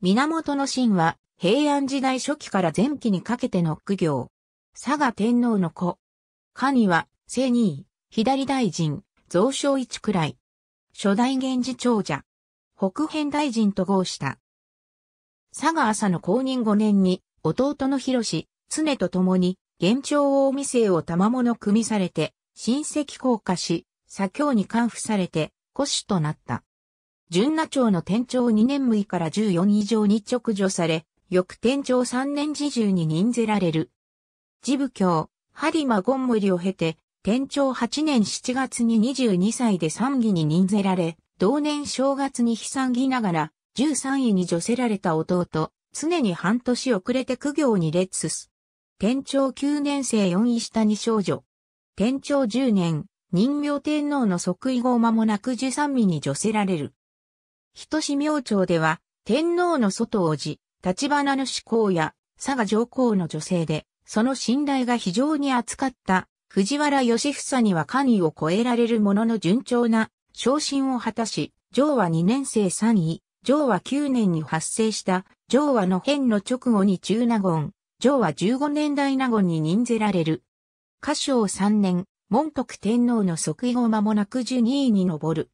源の信は平安時代初期から前期にかけての苦行。佐賀天皇の子。神は、正二位、左大臣、増昇一くらい。初代源氏長者。北辺大臣と号した。佐賀朝の公認5年に、弟の広志、常と共に、元朝王未成を賜物組みされて、親戚降下し、左京に官府されて、古主となった。純那町の店長2年無から14以上に直除され、翌店長3年時中に任ぜられる。事務教、ハリマゴンモリを経て、店長8年7月に22歳で参議に任ぜられ、同年正月に悲惨ぎながら、13位に除せられた弟、常に半年遅れて苦行に列す。店長9年生4位下に少女。店長10年、人名天皇の即位後間もなく13位に除せられる。人志明朝では、天皇の外王子、立花の志向や、佐賀上皇の女性で、その信頼が非常に厚かった藤原義房には官位を超えられるものの順調な昇進を果たし、上和2年生3位、上和9年に発生した上和の変の直後に中納言、上和15年代納言に任ぜられる。歌唱3年、文徳天皇の即位後間もなく12位に上る。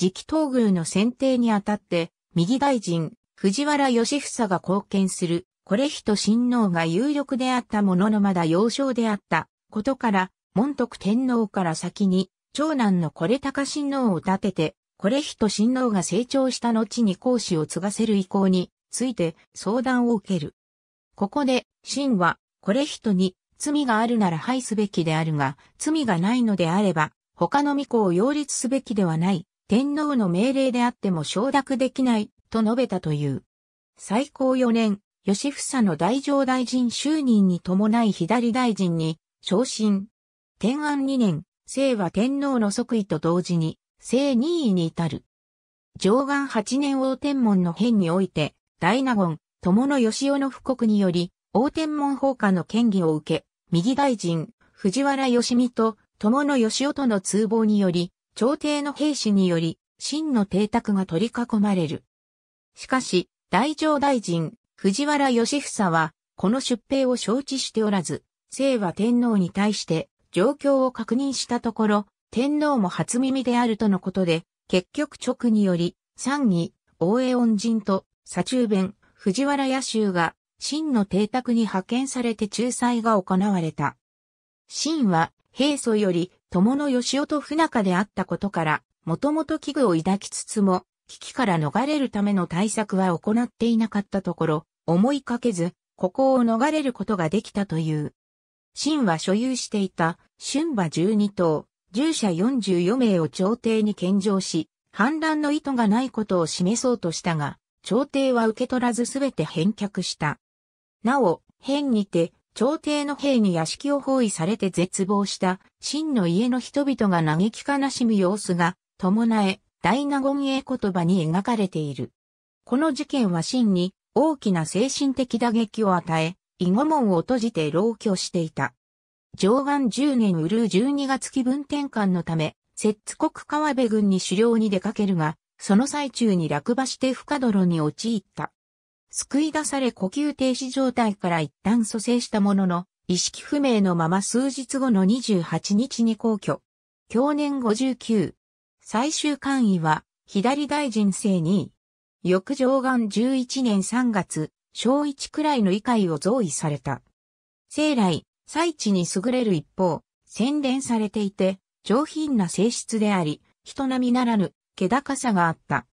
次期東宮の選定にあたって、右大臣、藤原義房が貢献する、これ人親王が有力であったもののまだ幼少であったことから、門徳天皇から先に、長男のこれ高親王を立てて、これ人親王が成長した後に講師を継がせる意向について相談を受ける。ここで、真は、これ人に、罪があるなら廃すべきであるが、罪がないのであれば、他の巫女を擁立すべきではない、天皇の命令であっても承諾できないと述べたという。最高4年、吉房の大乗大臣就任に伴い左大臣に昇進。天安2年、聖和天皇の即位と同時に、聖二位に至る。上岸8年王天門の変において、大納言、友野義雄の布告により、王天門放火の権議を受け、右大臣、藤原義美と友野義雄との通謀により、朝廷の兵士により、真の邸宅が取り囲まれる。しかし、大乗大臣、藤原義房は、この出兵を承知しておらず、清和天皇に対して状況を確認したところ、天皇も初耳であるとのことで、結局直により、三に、大江恩人と、左中弁、藤原野州が、真の邸宅に派遣されて仲裁が行われた。真は、平素より、友の吉尾と不仲であったことから、もともと危惧を抱きつつも、危機から逃れるための対策は行っていなかったところ、思いかけず、ここを逃れることができたという。秦は所有していた春馬12頭、従者44名を朝廷に献上し、反乱の意図がないことを示そうとしたが、朝廷は受け取らずすべて返却した。なお、変にて、朝廷の兵に屋敷を包囲されて絶望した、真の家の人々が嘆き悲しむ様子が、伴え、大納言絵言葉に描かれている。この事件は真に大きな精神的打撃を与え、囲碁門を閉じて老去していた。上岸10年うるう12月気分転換のため、摂津国川辺軍に狩猟に出かけるが、その最中に落馬して深泥に陥った。救い出され呼吸停止状態から一旦蘇生したものの、意識不明のまま数日後の28日に皇居。去年59。最終官位は、左大臣生2位。翌上岸11年3月、小1くらいの異界を増位された。生来、最地に優れる一方、洗練されていて、上品な性質であり、人並みならぬ、気高さがあった。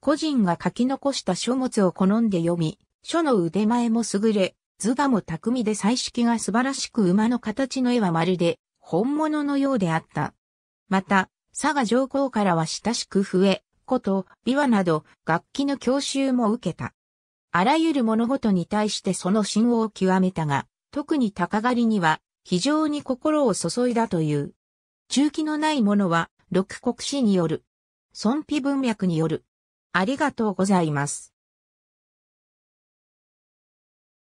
個人が書き残した書物を好んで読み、書の腕前も優れ、図画も巧みで彩色が素晴らしく馬の形の絵はまるで本物のようであった。また、佐賀上皇からは親しく笛、琴、琵琶など楽器の教習も受けた。あらゆる物事に対してその信を極めたが、特に鷹狩りには非常に心を注いだという。中期のないものは六国史による、孫卑文脈による、ありがとうございます。